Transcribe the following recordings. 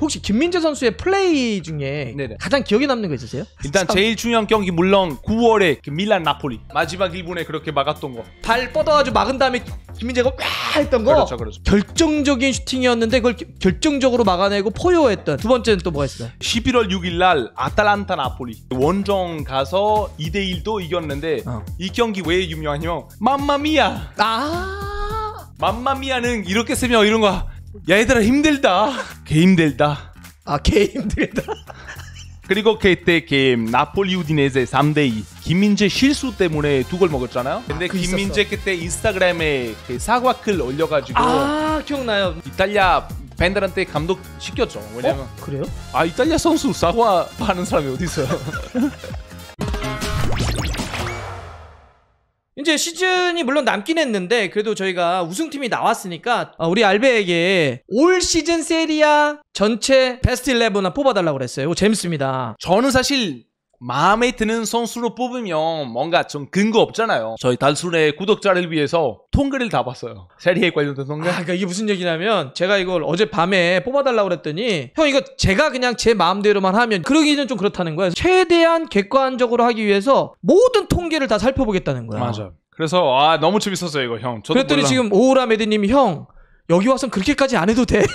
혹시 김민재 선수의 플레이 중에 네네. 가장 기억에 남는 거 있으세요? 일단 참. 제일 중요한 경기 물론 9월에 그 밀란 나폴리 마지막 1분에 그렇게 막았던 거. 발 뻗어가지고 막은 다음에 김민재가 꽤 했던 거. 그렇죠, 그렇죠. 결정적인 슈팅이었는데 그걸 결정적으로 막아내고 포효했던 두 번째는 또 뭐가 있어요? 11월 6일 날아 t 란타 나폴리 원정 가서 2대 1도 이겼는데 어. 이 경기 왜 유명하냐? 맘마미야. 아. 맘마미아는 이렇게 쓰면 이런 거. 야 얘들아 힘들다 개 힘들다 아개 힘들다 그리고 그때 게임 나폴리 우디네제 3대2 김민재 실수 때문에 두 골 먹었잖아요. 근데 아, 그 김민재 그때 인스타그램에 그 사과 글 올려가지고 아 기억나요. 이탈리아 팬들한테 감독 시켰죠. 왜냐면 어? 그래요? 아 이탈리아 선수 사과 하는 사람이 어디 있어요? 이제 시즌이 물론 남긴 했는데 그래도 저희가 우승팀이 나왔으니까 어, 우리 알베에게 올 시즌 세리아 전체 베스트 11을 뽑아달라고 그랬어요. 이거 재밌습니다. 저는 사실 마음에 드는 선수로 뽑으면 뭔가 좀 근거 없잖아요. 저희 단순의 구독자를 위해서 통글을 다 봤어요. 세리에 관련된 통글. 아, 그러니까 이게 무슨 얘기냐면 제가 이걸 어젯밤에 뽑아달라고 그랬더니 형 이거 제가 그냥 제 마음대로만 하면 그러기는 좀 그렇다는 거예요. 최대한 객관적으로 하기 위해서 모든 통계를 다 살펴보겠다는 거예요 맞아요. 그래서 아 너무 재밌었어요 이거 형. 그랬더니 몰라. 지금 오우라 메디님이 형 여기 와선 그렇게까지 안 해도 돼.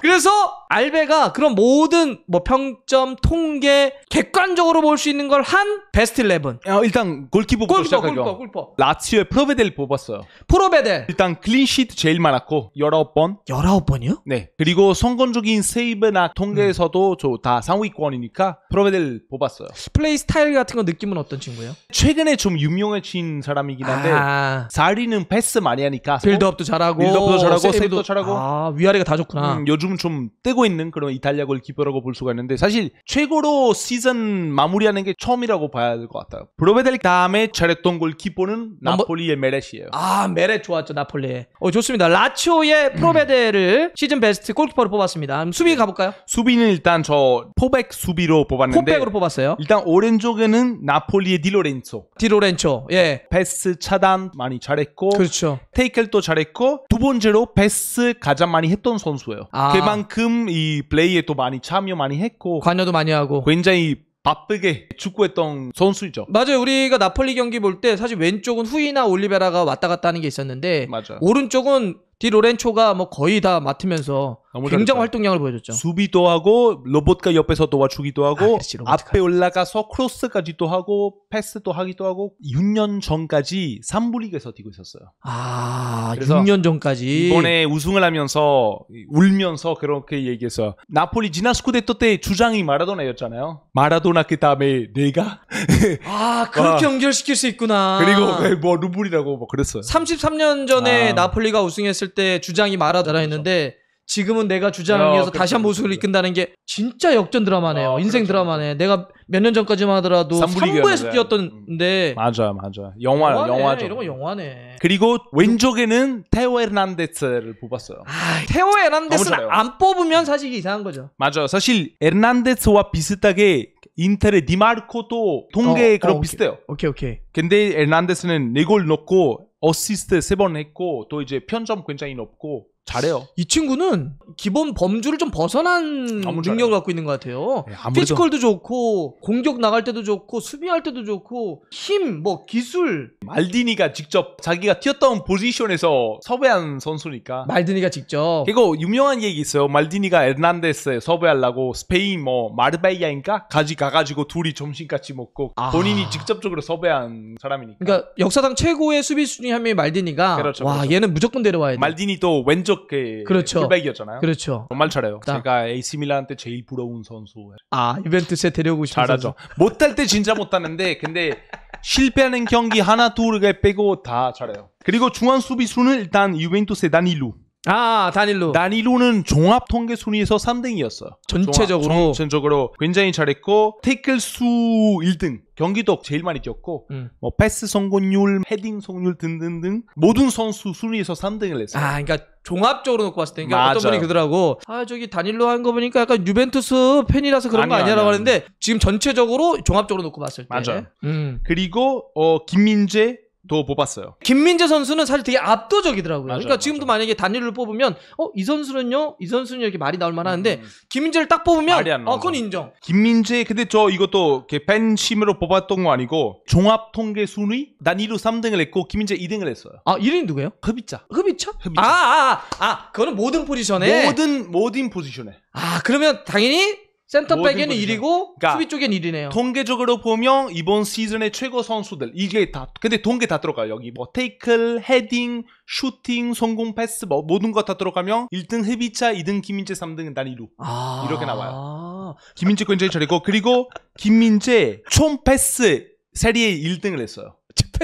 그래서 알베가 그런 모든 뭐 평점, 통계, 객관적으로 볼 수 있는 걸 한 베스트 11. 야, 아, 일단 골키퍼 골키퍼, 골키퍼, 골키퍼. 라치오의 프로베델 뽑았어요. 프로베델. 일단 클린시트 제일 많았고 19번. 19번이요? 네. 그리고 성공적인 세이브나 통계에서도 음. 저다 상위권이니까 프로베델 뽑았어요. 플레이 스타일 같은 거 느낌은 어떤 친구예요? 최근에 좀 유명해진 사람이긴 한데 아. 사리는 패스 많이 하니까 빌드업도 잘하고 빌드업도 잘하고 세이브도, 세이브도 잘하고 아, 위아래가 다 좋구나. 음, 요즘 요즘 좀 떼고 있는 그런 이탈리아 골키퍼라고 볼 수가 있는데 사실 최고로 시즌 마무리하는 게 처음이라고 봐야 될 것 같아요. 브로베델 다음에 잘했던 골키퍼는 나폴리의 메레시예요. 아 메레 좋았죠 나폴리에. 어 좋습니다. 라치오의 프로베델을 음. 시즌 베스트 골키퍼로 뽑았습니다. 수비 가볼까요? 수비는 일단 저 포백 수비로 뽑았는데 포백으로 뽑았어요. 일단 오른쪽에는 나폴리의 디로렌초. 디로렌초 예. 패스 차단 많이 잘했고 그렇죠. 테이클도 잘했고 두 번째로 패스 가장 많이 했던 선수예요. 아. 아. 그만큼 이 플레이에 또 많이 참여 많이 했고 관여도 많이 하고 굉장히 바쁘게 축구했던 선수죠. 맞아요. 우리가 나폴리 경기 볼 때 사실 왼쪽은 후이나 올리베라가 왔다 갔다 하는 게 있었는데 맞아. 요 오른쪽은 디 로렌초가 뭐 거의 다 맡으면서 아, 뭐 굉장히 활동량을 보여줬죠. 수비도 하고 로봇과 옆에서 도와주기도 하고 아, 그렇지, 앞에 올라가서 크로스까지도 하고 패스도 하기도 하고 6년 전까지 3부 리그에서 뛰고 있었어요. 아, 6년 전까지 이번에 우승을 하면서 울면서 그렇게 얘기해서 나폴리 지나 스쿠데토 때 주장이 마라도나였잖아요. 마라도나 그 다음에 내가 아 그렇게 와. 연결시킬 수 있구나. 그리고 뭐 루블이라고 뭐 그랬어요. 33년 전에 아. 나폴리가 우승했을 했을 때 주장이 말하더라 그렇죠. 했는데 지금은 내가 주장을 야, 위해서 그렇죠, 다시 한 모습을 이끈다는 게 진짜 역전 드라마네요. 아, 그렇죠, 인생 그렇죠. 드라마네. 내가 몇 년 전까지만 하더라도 삼부 3부에서 음. 뛰었던데 맞아 요 맞아 영화 영화네. 영화죠. 이런 거 영화네. 그리고 왼쪽에는 테오 에르난데스를 뽑았어요. 아, 테오 에란데스는 안 뽑으면 사실 이상한 거죠. 맞아 요 사실 에르난데스와 비슷하게 인텔의 디마르코도 통계 어, 어, 그런 어, 비슷해요. 오케이 오케이. 근데 에르난데스는 네골 넣고 어시스트 세번 했고 또 이제 편점 굉장히 높고 잘해요. 이 친구는 기본 범주를 좀 벗어난 능력을 갖고 있는 것 같아요. 네, 피지컬도 좋고 공격 나갈 때도 좋고 수비할 때도 좋고 힘, 뭐 기술. 말디니가 직접 자기가 뛰었던 포지션에서 섭외한 선수니까. 말디니가 직접. 그리고 유명한 얘기 있어요. 말디니가 에르난데스 섭외하려고 스페인 뭐 마르베이아인가 가지 가가지고 둘이 점심같이 먹고 아... 본인이 직접적으로 섭외한 사람이니까. 그러니까 역사상 최고의 수비 수준이 한 명이 말디니가. 그렇죠, 와 그렇죠. 얘는 무조건 데려와야 돼. 말디니도 왼쪽 무적 그렇죠. 풀백이었잖아요. 그렇죠. 정말 잘해요. 딱. 제가 AC 밀란 테 제일 부러운 선수예요. 아이벤트세 데려오고 싶은 잘하죠. 못할 때 진짜 못하는데 근데 실패하는 경기 하나 둘을 빼고 다 잘해요. 그리고 중앙 수비수는 일단 유벤투스의 다닐루. 아 다닐루. 나니루는 종합 통계 순위에서 3등이었어요. 전체적으로 종합, 전체적으로 굉장히 잘했고 태클 수 1등. 경기도 제일 많이 뛰었고 음. 뭐 패스 성공률, 헤딩 성공률 등등등 모든 선수 순위에서 3등을 했어요. 아, 그러니까 종합적으로 놓고 봤을 때 그러니까 맞 어떤 분이 그러더라고. 아, 저기 단일로한 거 보니까 약간 유벤투스 팬이라서 그런 아니요, 거 아니야라고 하는데 지금 전체적으로 종합적으로 놓고 봤을 때 맞아요. 음. 그리고 어 김민재 더 뽑았어요. 김민재 선수는 사실 되게 압도적이더라고요. 맞아 그러니까 지금도 맞아 만약에 단일로 뽑으면 어 이 선수는요, 이 선수는 이렇게 말이 나올 만한데 음. 김민재를 딱 뽑으면 어 그건 인정. 김민재 근데 저 이것도 팬심으로 뽑았던 거 아니고 종합 통계 순위 난1위로 3등을 했고 김민재 2등을 했어요. 아 1위 누구예요? 흡입자. 흡입자? 흡입자. 아아아 아, 아, 아, 그거는 모든 포지션에 모든 모든 포지션에. 아 그러면 당연히 센터백에는 1위고 그러니까 수비 쪽엔 1위네요. 통계적으로 보면 이번 시즌의 최고 선수들 이게 다 근데 통계 다 들어가요. 여기 뭐 테이클, 헤딩, 슈팅, 성공 패스 뭐 모든 거 다 들어가면 1등 헤비차 2등 김민재, 3등은 난이루 아~ 이렇게 나와요. 김민재 굉장히 잘했고 그리고 김민재 총 패스 세리에 1등을 했어요.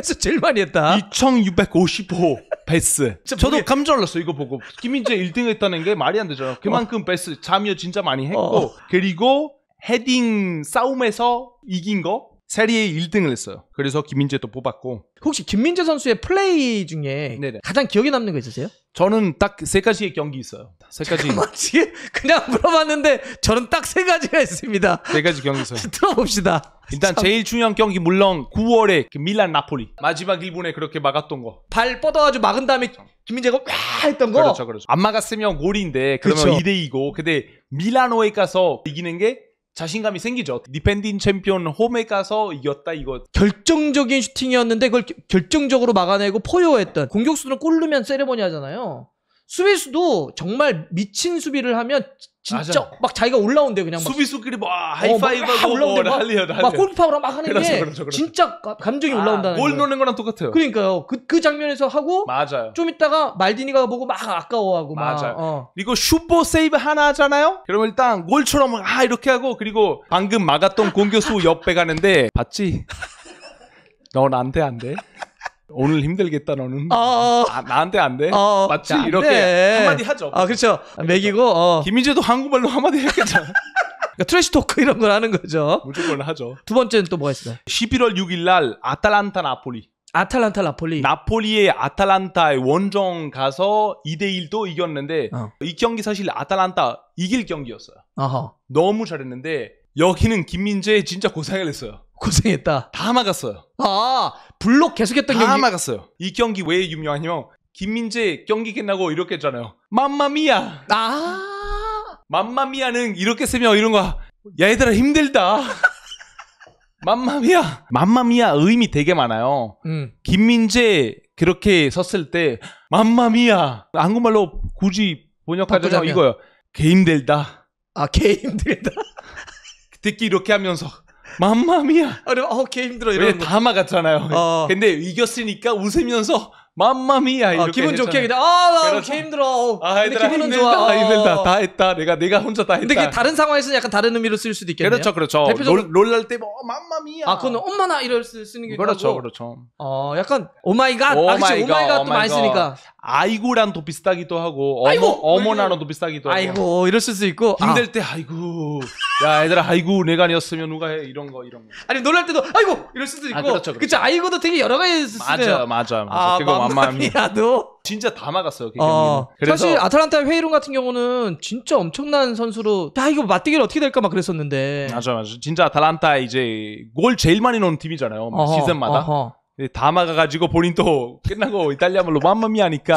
세상에서 제일 많이 했다. 2655 베스. 저도 모르겠... 깜짝 랐어요 이거 보고. 김민재 1등 했다는 게 말이 안되잖아 그만큼 어. 베스, 자미 진짜 많이 했고. 어. 그리고 헤딩 싸움에서 이긴 거 세리에 1등을 했어요. 그래서 김민재 도 뽑았고. 혹시 김민재 선수의 플레이 중에 네네. 가장 기억에 남는 거 있으세요? 저는 딱 세 가지의 경기 있어요. 세 가지. 지 그냥 물어봤는데 저는 딱 세 가지가 있습니다. 세 네 가지 경기 있어요. 들어봅시다. 일단 참. 제일 중요한 경기 물론 9월에 그 밀란 나폴리 마지막 1분에 그렇게 막았던 거. 발 뻗어가지고 막은 다음에 그렇죠. 김민재가 와 했던 거. 그렇죠, 그렇죠. 안 막았으면 골인데 그러면 그렇죠. 2대 2고 근데 밀라노에 가서 이기는 게 자신감이 생기죠. 디펜딩 챔피언 홈에 가서 이겼다 이거. 결정적인 슈팅이었는데 그걸 결정적으로 막아내고 포효했던 공격수는 꼴르면 세레머니 하잖아요. 수비수도 정말 미친 수비를 하면 진짜 맞아. 막 자기가 올라온대 그냥 막 수비수끼리 뭐 어, 막 하이파이브하고 어, 올하온대막 골키퍼랑 막 하는 그렇죠, 게 그렇죠, 그렇죠. 진짜 감정이 아, 올라온다는 골 거예요. 넣는 거랑 똑같아요. 그러니까요. 그, 그 장면에서 하고 맞아요. 좀 있다가 말디니가 보고 막 아까워하고 맞아요. 막, 어. 그리고 슈퍼 세이브 하나 하잖아요. 그러면 일단 골처럼 아 이렇게 하고 그리고 방금 막았던 공격수 옆에 가는데 봤지? 넌 안돼 안 돼. 안 돼. 오늘 힘들겠다너는 어... 아, 나한테 안 돼? 어... 마치 안 이렇게 돼. 네. 한마디 하죠. 아 그렇죠. 그러니기고 어. 김희재도 한국말로 한마디 했겠잖아. 그러니까 트래시 토크 이런 걸 하는 거죠. 무조건 하죠. 두 번째는 또 뭐가 있어요? 11월 6일 날 아탈란타 나폴리. 아탈란타 나폴리. 나폴리의 아탈란타의 원정 가서 2대 1도 이겼는데 어. 이 경기 사실 아탈란타 이길 경기였어요. 어허. 너무 잘했는데 여기는 김민재 진짜 고생을 했어요. 고생했다. 다 막았어요. 아, 블록 계속했던 다 경기. 다 막았어요. 이 경기 왜 유명하냐면 뭐? 김민재 경기 끝나고 이렇게 했잖아요. 맘마미야. 아. 맘마미야는 이렇게 쓰면 이런 거. 야 얘들아 힘들다. 맘마미야. 맘마미야 의미 되게 많아요. 음. 김민재 그렇게 썼을 때 맘마미야. 한국말로 굳이 번역하자면 이거요. 개 힘들다. 아, 개 힘들다. 듣기 이렇게 하면서 맘마미야. 어려 아, 어, 개 힘들어 이런 다 막았잖아요. 어. 근데 이겼으니까 웃으면서 맘마미야 아, 이렇게 아, 기분 했잖아 좋게 그냥 아나 그렇죠. 힘들어. 아, 근데 기분은 힘들다, 좋아. 아, 힘들다 다 했다. 내가 내가 혼자 다 했다. 근데 다른 상황에서는 약간 다른 의미로 쓸 수도 있겠네요. 그렇죠 그렇죠. 대표적으로 롤랄 때뭐 어, 맘마미야. 아 그건 엄마나 이럴 수 쓰는 게 그렇죠 있고. 그렇죠. 어 약간 오마이갓 오아그렇 오마이갓도 많이 쓰니까. 아이고란도 비슷하기도 하고 어머 아이고, 어머나랑도 비슷하기도 하고. 아이고 이럴 수도 있고 힘들 때 아이고. 야애들아 아이고 내가 아니었으면 누가 해 이런 거 이런 거. 아니 놀랄 때도 아이고 이럴 수도 아, 있고. 아, 그렇죠, 그렇죠. 그쵸, 아이고도 되게 여러 가지 쓰네요. 맞아 맞아. 맞아. 아, 그거 만만이야도. 진짜 다 막았어요. 어, 그래서... 사실 아틀란타 회의론 같은 경우는 진짜 엄청난 선수로 야 이거 맞대결 어떻게 될까 막 그랬었는데. 맞아 맞아. 진짜 아틀란타 이제 골 제일 많이 넣은 팀이잖아요. 뭐 어허, 시즌마다. 어허. 다 막아가지고 본인 또 끝나고 이탈리아 말로 맘마미하니까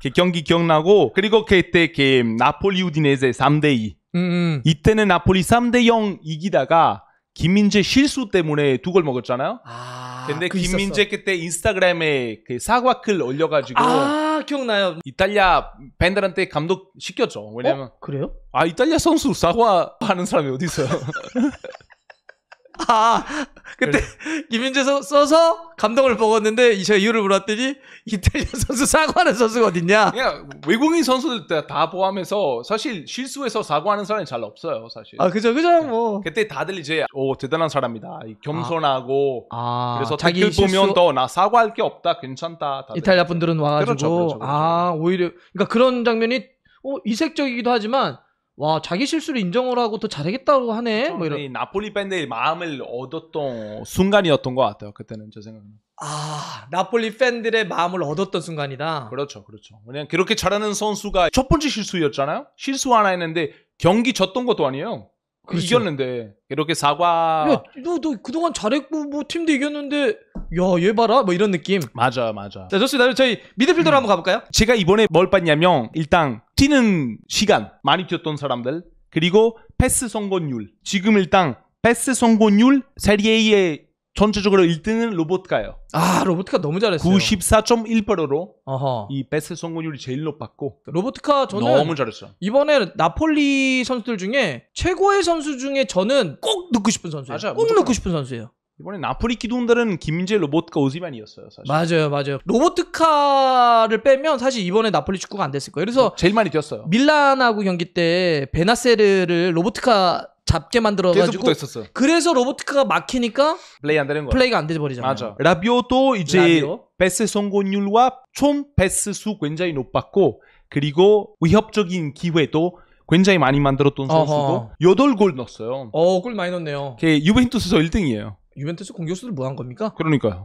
그 경기 기억나고 그리고 그때 그 나폴리 우디네제 3대2 음, 음. 이때는 나폴리 3대 0 이기다가 김민재 실수 때문에 두 골 먹었잖아요. 아, 근데 그 김민재 있었어. 그때 인스타그램에 그 사과 글 올려가지고 아 기억나요. 이탈리아 팬들한테 감독 시켰죠. 왜냐면 어? 그래요? 아 이탈리아 선수 사과하는 사람이 어디 있어요? 아, 그때 그래. 김민재 서, 써서 감동을 먹었는데 제가 이유를 물었더니 이탈리아 선수 사과하는 선수가 어딨냐? 외국인 선수들 다, 포함해서 사실 실수해서 사과하는 사람이 잘 없어요, 사실. 아, 그죠, 그죠, 네. 뭐. 그때 다들 이제 오 어, 대단한 사람이다, 겸손하고 아, 아, 그래서 자기 실수... 보면 또 나 사과할 게 없다, 괜찮다. 다들. 이탈리아 분들은 와가지고 그렇죠, 그렇죠, 그렇죠. 아 오히려 그러니까 그런 장면이 어, 이색적이기도 하지만 와 자기 실수를 인정을 하고 더 잘하겠다고 하네. 뭐 이런. 나폴리 팬들이 마음을 얻었던 순간이었던 것 같아요. 그때는 제생각에는아 나폴리 팬들의 마음을 얻었던 순간이다. 그렇죠, 그렇죠. 왜그면 그렇게 잘하는 선수가 첫 번째 실수였잖아요. 실수 하나 했는데 경기 졌던 것도 아니에요. 그렇죠. 이겼는데 이렇게 사과. 야, 너, 너 그동안 잘했고 뭐 팀도 이겼는데 야, 얘 봐라 뭐 이런 느낌. 맞아, 맞아. 자, 좋습니다. 저희 미드필더로 음. 한번 가볼까요? 제가 이번에 뭘 봤냐면 일단 뛰는 시간 많이 뛰었던 사람들 그리고 패스 성공률 지금 일단 패스 성공률 세리에의 이 전체적으로 1등은 로봇가요. 아 로보트카 너무 잘했어요. 94.1%로 어허. 이 패스 성공률이 제일 높았고 로보트카 저는 너무 잘했어. 이번에 나폴리 선수들 중에 최고의 선수 중에 저는 꼭 넣고 싶은 선수예요. 맞아, 꼭 무조건. 넣고 싶은 선수예요. 이번에 나프리 키돈들은김재 로봇카 오지만이었어요 사실. 맞아요, 맞아요. 로보트카를 빼면 사실 이번에 나폴리 축구가 안 됐을 거예요. 그래서 네, 제일 많이 뛰었어요. 밀란하고 경기 때 베나세르를 로보트카 잡게 만들어가지고 붙어 그래서 로보트카가 막히니까 플레이 안 되는 거예 플레이가 안 돼버리잖아요. 맞아. 라비오도 이제 베스 성공률과 총베스수 굉장히 높았고 그리고 위협적인 기회도 굉장히 많이 만들었던 선수고 8골 넣었어요. 어, 골 많이 넣었네요. 걔 유벤투스에서 1등이에요. 유벤투스 공격수들 뭐 한 겁니까? 그러니까요.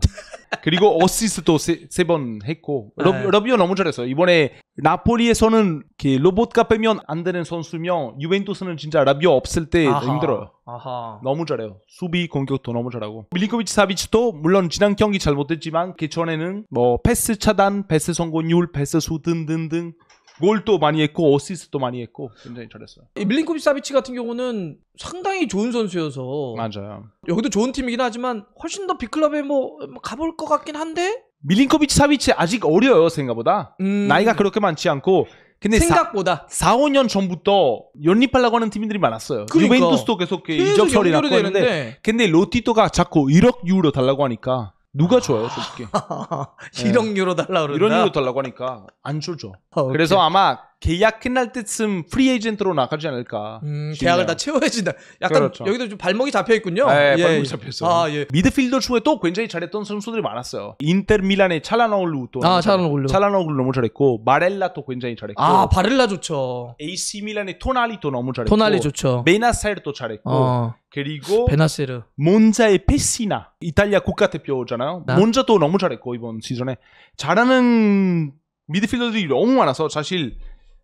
그리고 어시스트도 세 번 했고 네. 러비, 오 너무 잘했어요. 이번에 나폴리에서는 로봇가 빼면 안 되는 선수며 유벤투스는 진짜 라비오 없을 때 아하. 힘들어요. 아하. 너무 잘해요. 수비 공격도 너무 잘하고 밀링코비치 사비치도 물론 지난 경기 잘못됐지만그 전에는 뭐 패스 차단, 패스 성공률, 패스 수 등등등 골도 많이 했고 어시스트도 많이 했고 굉장히 잘했어요. 밀링코비치 사비치 같은 경우는 상당히 좋은 선수여서 맞아요. 여기도 좋은 팀이긴 하지만 훨씬 더 빅클럽에 뭐 가볼 것 같긴 한데 밀링코비치 사비치 아직 어려요 생각보다 음... 나이가 그렇게 많지 않고 근데 생각보다 4, 5년 전부터 연립하려고 하는 팀들이 많았어요. 그러니까. 유벤투스도 계속, 계속 이적설이 났고 했는데 근데 로티토가 자꾸 1억 유로 달라고 하니까 누가 줘요, 솔직히. 1억 유로 달라고 그러는다. 1억 유로 달라고 하니까 안줄죠 어, 그래서 아마 계약 끝날 때쯤 프리에이전트로 나가지 않을까. 음, 계약을 다 채워야지. 약간 그렇죠. 여기도 좀 발목이 잡혀 있군요. 네, 예, 예, 발목이 예. 잡혔어. 아, 예. 미드필더 중에 또 굉장히 잘했던 선수들이 많았어요. 인텔 밀란의 찰라노울루 또. 아, 찰라노울루. 찰라노울루 너무 잘했고 마렐라도 굉장히 잘했고. 아, 바렐라 좋죠. AC 밀란의 토날리도 너무 잘했고. 토날리 좋죠. 메나세르도 잘했고. 어. 그리고 베나세르. 몬자의 페시나 이탈리아 국가대표잖아요. 나? 몬자도 너무 잘했고 이번 시즌에 잘하는 미드필더들이 너무 많아서 사실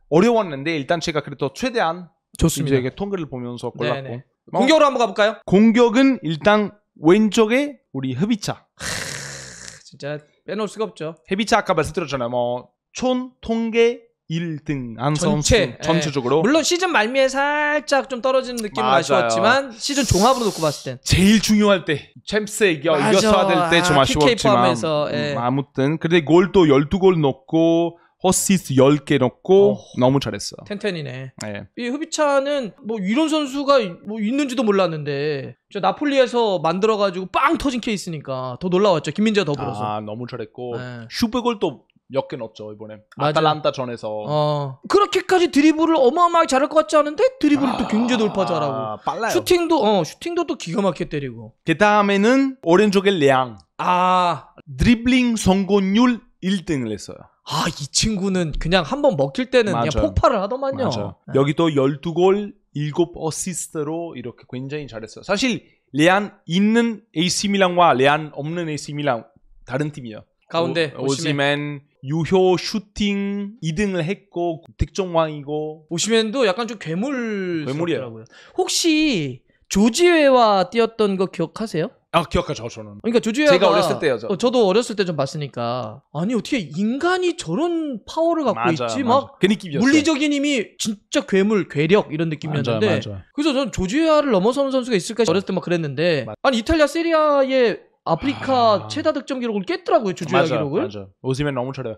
어려웠는데 일단 제가 그래도 최대한 좋습니다. 이제 통계를 보면서 골랐고 네네. 어? 공격으로 한번 가볼까요? 공격은 일단 왼쪽에 우리 흡이차 진짜 빼놓을 수가 없죠. 흡이차 아까 말씀드렸잖아요. 뭐촌 통계 1등 안 전체 선수, 예. 전체적으로 물론 시즌 말미에 살짝 좀 떨어지는 느낌은 맞아요. 아쉬웠지만 시즌 종합으로 놓고 봤을 땐 제일 중요할 때 챔스 이겨 이겼어야 될 때 좀 아, 쉬웠지만 예. 음, 예. 아무튼 근데 골도 12골 넣고 허시스 10개 넣고 어. 너무 잘했어. 텐텐이네. 네. 예. 이흡입차는뭐 이런 선수가 뭐 있는지도 몰랐는데 저 나폴리에서 만들어가지고 빵 터진 케이스니까 더 놀라웠죠. 김민재 더불어서. 아 너무 잘했고 네. 슈퍼골도 몇 개 넣었죠 이번에 아 아탈란타 전에서 어. 그렇게까지 드리블을 어마어마하게 잘할 것 같지 않은데 드리블을 아, 또 굉장히 돌파 잘하고 아, 빨라요. 슈팅도 어 슈팅도 또 기가 막히게 때리고 그 다음에는 오른쪽에 레앙 아 드리블링 성공률 1등을 했어요 아, 이 친구는 그냥 한번 먹힐 때는 맞아요. 그냥 폭발을 하더만요. 네. 여기 도 12골, 7어시스트로 이렇게 굉장히 잘했어요. 사실 레안 있는 AC 밀랑과 레안 없는 AC 밀랑 다른 팀이요 가운데 오, 오시맨 유효 슈팅 2등을 했고 득점왕이고 오시맨도 약간 좀 괴물 괴물이더라고요. 혹시 조지웨와 뛰었던 거 기억하세요? 아 기억하죠 저는. 그러니까 조지아가 제가 어렸을 때여죠. 어, 저도 어렸을 때 좀 봤으니까 아니 어떻게 인간이 저런 파워를 갖고 맞아, 있지 맞아. 막그느낌이었어 물리적인 힘이 진짜 괴물 괴력 이런 느낌이었는데 맞아, 맞아. 그래서 저는 조지아를 넘어서는 선수가 있을까 어렸을 때 막 그랬는데 아니 이탈리아 세리아의 아프리카 아... 최다 득점 기록을 깼더라고요 조지아 기록을. 맞아. 오시면 너무 잘해요.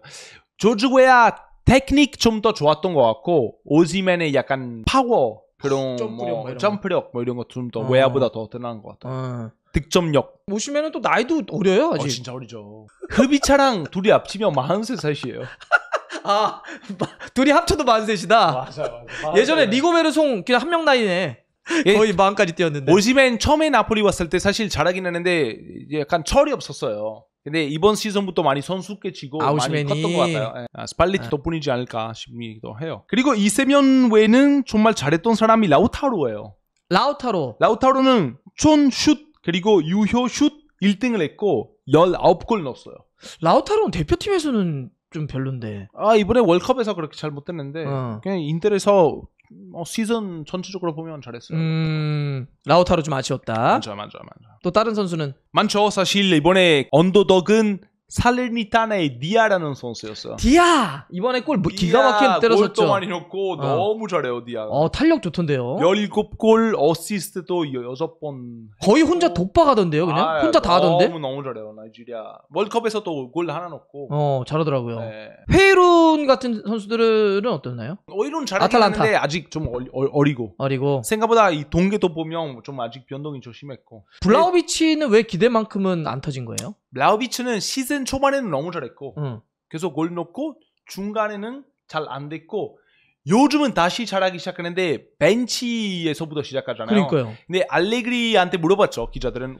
조지아 테크닉 좀 더 좋았던 것 같고 오지맨의 약간 파워 그런 점프력 뭐, 점프력 뭐 이런 것 좀더 어. 외야보다 더 대단한 것 같아요. 어. 득점력. 보시면은 또 나이도 어려요 어, 아직. 어, 진짜 어리죠. 흡이차랑 둘이 합치면 43살이에요. 아 둘이 합쳐도 43이다. 맞아요. 맞아요. 예전에 리고베르 송 그냥 한 명 나이네. 예. 거의 마음까지 뛰었는데. 오시맨 처음에 나폴리 왔을 때 사실 잘하긴 했는데 약간 철이 없었어요. 근데 이번 시즌부터 많이 선수 깨지고 아, 많이 컸던 것 같아요. 예. 아, 스팔리티 아. 덕분이지 않을까 싶기도 해요. 그리고 이세면 외에는 정말 잘했던 사람이 라우타로예요. 라우타로. 라우타로는 촌슛 그리고 유효 슛 1등을 했고 19골 넣었어요. 라우타로는 대표팀에서는 좀 별론데. 아 이번에 월컵에서 그렇게 잘 못됐는데 어. 그냥 인텔에서 어, 뭐 시즌 전체적으로 보면 잘했어요. 음, 라우타로 좀 아쉬웠다. 맞아, 맞아, 맞아. 또 다른 선수는 많죠. 사실 이번에 언더덕은 살레르니타나 디아라는 선수였어요. 디아 이번에 골 뭐, 기가 막히게 때려었죠 골도 많이 넣고 어. 너무 잘해요 디아. 어 탄력 좋던데요. 17골 어시스트도 6번. 거의 혼자 독박하던데요 그냥 아, 혼자 다 하던데. 너무 너무 잘해요 나이지리아. 월컵에서 또 골 하나 넣고. 어 잘하더라고요. 네. 회이룬 같은 선수들은 어떠나요? 회이룬 잘하는데 아직 좀 어리, 어, 고 어리고 생각보다 이 동계도 보면 좀 아직 변동이 조 심했고. 블라우비치는 왜 기대만큼은 안 터진 거예요? 라우비츠는 시즌 초반에는 너무 잘했고 음. 계속 골 넣고 중간에는 잘 안 됐고 요즘은 다시 잘하기 시작하는데 벤치에서부터 시작하잖아요. 그러니까요. 근데 알레그리한테 물어봤죠 기자들은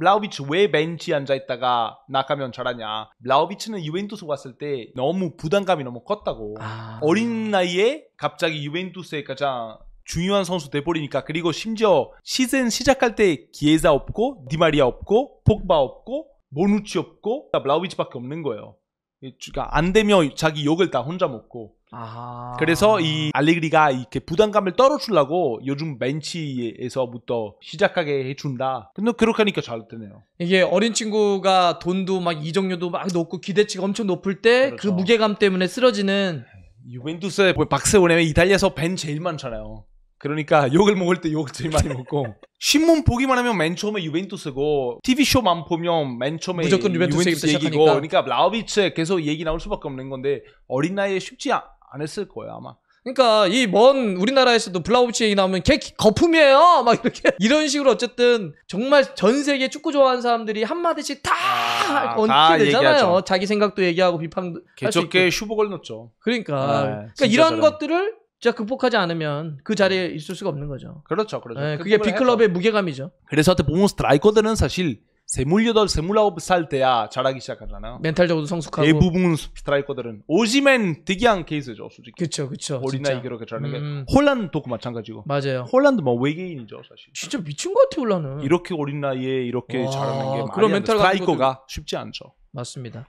라우비츠 왜 벤치 앉아 있다가 나가면 잘하냐. 라우비츠는 유벤투스 왔을 때 너무 부담감이 너무 컸다고. 아... 어린 나이에 갑자기 유벤투스에 가장 중요한 선수 돼버리니까 그리고 심지어 시즌 시작할 때 기에자 없고 디마리아 없고 폭바 없고 모누치 없고 라우비치밖에 없는 거예요. 그러니까 안 되면 자기 욕을 다 혼자 먹고. 아하. 그래서 이 알레그리가 이렇게 부담감을 떨어주려고 요즘 벤치에서부터 시작하게 해준다. 근데 그렇게 하니까 잘 되네요. 이게 어린 친구가 돈도 막이정료도막 높고 기대치가 엄청 높을 때그 그렇죠. 무게감 때문에 쓰러지는 네. 유벤투스의 박세원에 이탈리아에서 벤 제일 많잖아요. 그러니까 욕을 먹을 때 욕을 제일 많이 먹고 신문 보기만 하면 맨 처음에 유벤투스고 TV쇼만 보면 맨 처음에 무조건 유벤투스, 유벤투스 얘기고 시작하니까. 그러니까 라오비츠 계속 얘기 나올 수밖에 없는 건데 어린 나이에 쉽지 않았을 거예요 아마 그러니까 이 먼 우리나라에서도 블라우비치 얘기 나오면 걔 거품이에요 막 이렇게 이런 식으로 어쨌든 정말 전 세계 축구 좋아하는 사람들이 한 마디씩 다 아, 얹게 되잖아요 얘기하죠. 자기 생각도 얘기하고 비판도 개척게 슈복을 넣죠 그러니까, 아, 그러니까 이런 것들을 진짜 극복하지 않으면 그 음. 자리에 있을 수가 없는 거죠. 그렇죠. 그렇죠. 네, 그게 B클럽의 해서. 무게감이죠. 그래서 하여튼 보면 스트라이커들은 사실 28, 29살 때야 잘하기 시작하잖아요. 멘탈적으로 성숙하고. 대부분 스트라이커들은. 오지맨 특이한 케이스죠, 솔직히. 그쵸, 그쵸. 어린 나이 그렇게 잘하는 음. 게. 홀란드도 그 마찬가지고. 맞아요. 홀란도뭐 외계인이죠, 사실. 진짜 미친 것 같아, 요홀란은 이렇게 어린 나이에 이렇게 와, 잘하는 게. 그런 멘탈 스트라이커가 쉽지 않죠. 맞습니다.